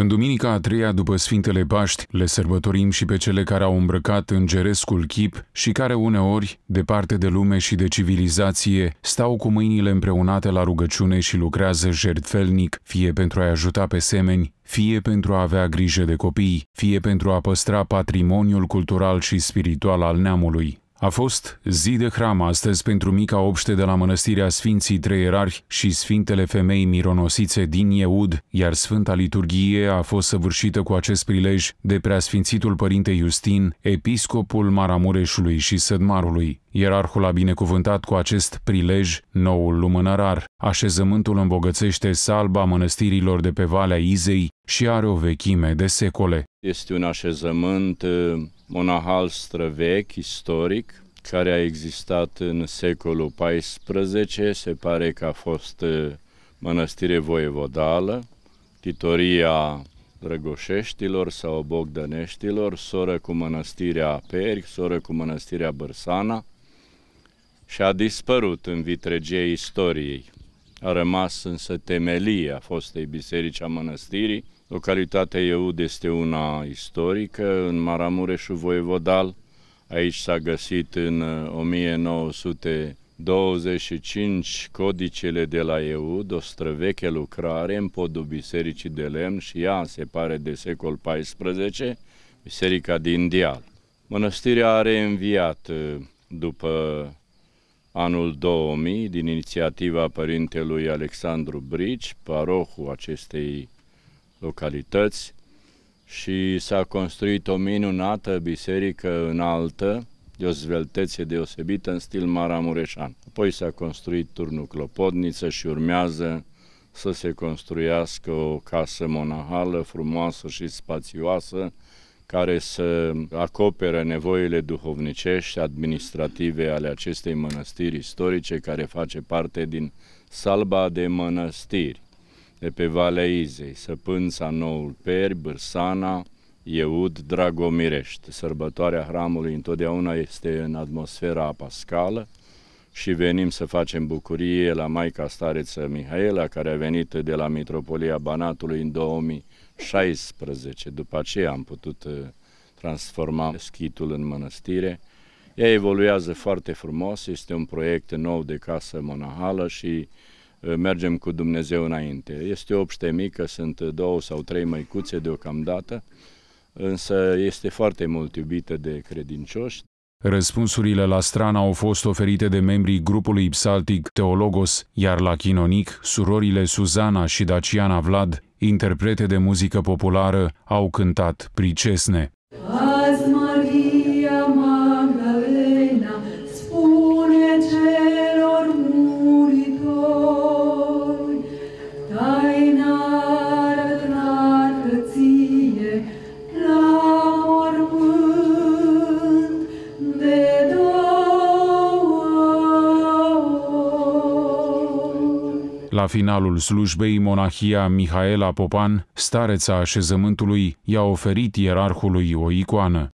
În duminica a treia după Sfintele Paști, le sărbătorim și pe cele care au îmbrăcat îngerescul chip și care uneori, departe de lume și de civilizație, stau cu mâinile împreunate la rugăciune și lucrează jertfelnic, fie pentru a-i ajuta pe semeni, fie pentru a avea grijă de copii, fie pentru a păstra patrimoniul cultural și spiritual al neamului. A fost zi de hramă astăzi pentru mica obște de la Mănăstirea Sfinții Erarhi și Sfintele Femei Mironosițe din Ieud, iar Sfânta Liturghie a fost săvârșită cu acest prilej de preasfințitul Părinte Justin, episcopul Maramureșului și Sădmarului. Ierarhul a binecuvântat cu acest prilej noul lumânărar. Așezământul îmbogățește salba mănăstirilor de pe Valea Izei și are o vechime de secole. Este un așezământ monahal străvechi, istoric, care a existat în secolul XIV, se pare că a fost uh, mănăstire voievodală, titoria Drăgoșeștilor sau Bogdăneștilor, soră cu mănăstirea Peric, soră cu mănăstirea Bărsana și a dispărut în vitregie istoriei. A rămas însă temelia fostei biserici a mănăstirii. Localitatea Eud este una istorică în Maramureșul Voievodal. Aici s-a găsit în 1925 uh, codicele de la Eud, o străveche lucrare în podul Bisericii de Lemn și ea se pare de secol XIV, Biserica din Dial. Mănăstirea a reînviat uh, după anul 2000 din inițiativa părintelui Alexandru Brici, parohul acestei localități, și s-a construit o minunată biserică înaltă, de o zveltețe deosebită în stil maramureșan. Apoi s-a construit turnul Clopodniță și urmează să se construiască o casă monahală frumoasă și spațioasă, care să acopere nevoile duhovnicești, administrative ale acestei mănăstiri istorice, care face parte din salba de mănăstiri de pe Valea Izei, Săpânța Noul Peri, Bârsana, Eud, Dragomirești. Sărbătoarea hramului întotdeauna este în atmosfera pascală, și venim să facem bucurie la Maica Stareță Mihaela, care a venit de la Mitropolia Banatului în 2016. După aceea am putut uh, transforma schitul în mănăstire. Ea evoluează foarte frumos, este un proiect nou de casă monahală și uh, mergem cu Dumnezeu înainte. Este o obște mică, sunt două sau trei măicuțe deocamdată, însă este foarte mult iubită de credincioși. Răspunsurile la strana au fost oferite de membrii grupului psaltic Teologos, iar la chinonic, surorile Suzana și Daciana Vlad, interprete de muzică populară, au cântat pricesne. Ah! La finalul slujbei, monahia Mihaela Popan, stareța așezământului, i-a oferit ierarhului o icoană.